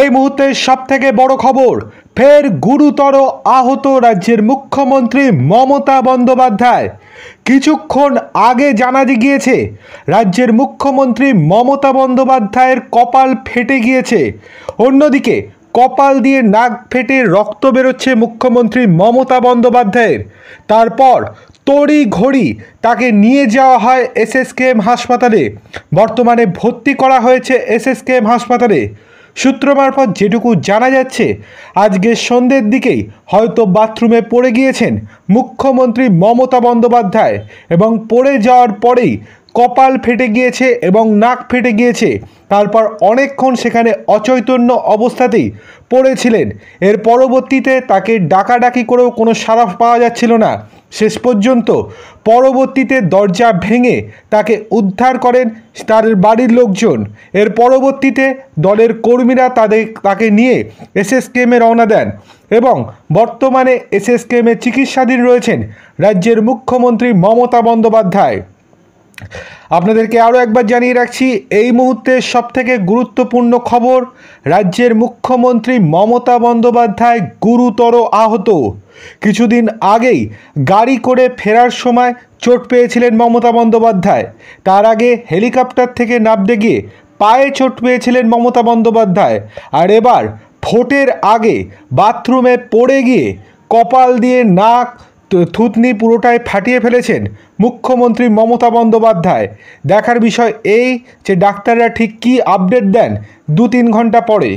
এই মুহূর্তে সবথেকে বড় খবর ফের গুরুতর আহত রাজ্যের মুখ্যমন্ত্রী মমতা বন্দ্যোপাধ্যায় কিছুক্ষণ আগে জানা গিয়েছে রাজ্যের মুখ্যমন্ত্রী মমতা বন্দ্যোপাধ্যায়ের কপাল ফেটে গিয়েছে অন্যদিকে কপাল দিয়ে নাক ফেটে রক্ত বেরোচ্ছে মুখ্যমন্ত্রী মমতা বন্দ্যোপাধ্যায়ের তারপর তড়ি ঘড়ি তাকে নিয়ে যাওয়া হয় এসএসকেএম হাসপাতালে বর্তমানে ভর্তি করা হয়েছে এসএসকেএম হাসপাতালে সূত্র মারফত যেটুকু জানা যাচ্ছে আজকে সন্ধ্যের দিকেই হয়তো বাথরুমে পড়ে গিয়েছেন মুখ্যমন্ত্রী মমতা বন্দ্যোপাধ্যায় এবং পড়ে যাওয়ার পরেই কপাল ফেটে গিয়েছে এবং নাক ফেটে গিয়েছে তারপর অনেকক্ষণ সেখানে অচৈতন্য অবস্থাতেই পড়েছিলেন এর পরবর্তীতে তাকে ডাকাডাকি করেও কোনো সারা পাওয়া যাচ্ছিল না শেষ পর্যন্ত পরবর্তীতে দরজা ভেঙে তাকে উদ্ধার করেন তার বাড়ির লোকজন এর পরবর্তীতে দলের কর্মীরা তাদের তাকে নিয়ে এসএসকেমে রওনা দেন এবং বর্তমানে এসএসকেমে চিকিৎসাধীন রয়েছেন রাজ্যের মুখ্যমন্ত্রী মমতা বন্দ্যোপাধ্যায় আপনাদেরকে আরও একবার জানিয়ে রাখছি এই মুহূর্তে সবথেকে গুরুত্বপূর্ণ খবর রাজ্যের মুখ্যমন্ত্রী মমতা বন্দ্যোপাধ্যায় গুরুতর আহত কিছুদিন আগেই গাড়ি করে ফেরার সময় চোট পেয়েছিলেন মমতা বন্দ্যোপাধ্যায় তার আগে হেলিকপ্টার থেকে নামতে গিয়ে পায়ে চোট পেয়েছিলেন মমতা বন্দ্যোপাধ্যায় আর এবার ভোটের আগে বাথরুমে পড়ে গিয়ে কপাল দিয়ে নাক থুতনি পুরোটাই ফাটিয়ে ফেলেছেন মুখ্যমন্ত্রী মমতা বন্দ্যোপাধ্যায় দেখার বিষয় এই যে ডাক্তাররা ঠিক কী আপডেট দেন দু তিন ঘন্টা পরে